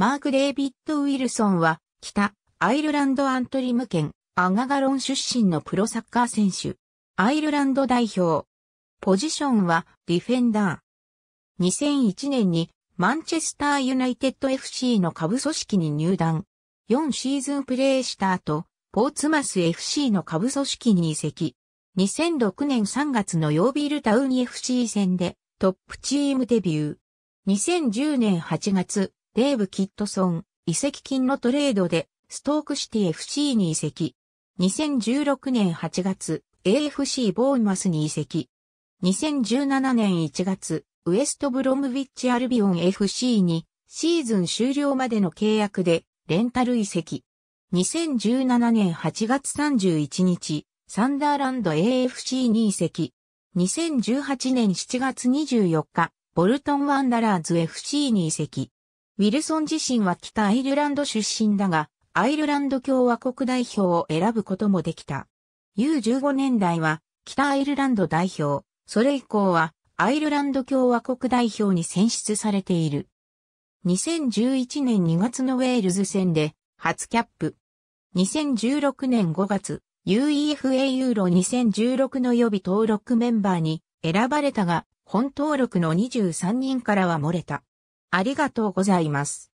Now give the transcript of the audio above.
マーク・デイビッド・ウィルソンは、北、アイルランド・アントリム県、アガガロン出身のプロサッカー選手。アイルランド代表。ポジションは、ディフェンダー。2001年に、マンチェスター・ユナイテッド FC の下部組織に入団。4シーズンプレーした後、ポーツマス FC の下部組織に移籍。2006年3月のヨービールタウン FC 戦でトップチームデビュー。2010年8月、デーブ・キットソン、移籍金のトレードで、ストークシティ FC に移籍。2016年8月、AFC ボーンマスに移籍。2017年1月、ウエストブロムビッチアルビオン FC にシーズン終了までの契約でレンタル移籍。2017年8月31日、サンダーランド AFC に移籍。2018年7月24日、ボルトンワンダラーズ FC に移籍。ウィルソン自身は北アイルランド出身だが、アイルランド共和国代表を選ぶこともできた。U15 年代は北アイルランド代表、それ以降はアイルランド共和国代表に選出されている。2011年2月のウェールズ戦で初キャップ。2016年5月、UEFA ユーロ2016の予備登録メンバーに選ばれたが、本登録の23人からは漏れた。ありがとうございます。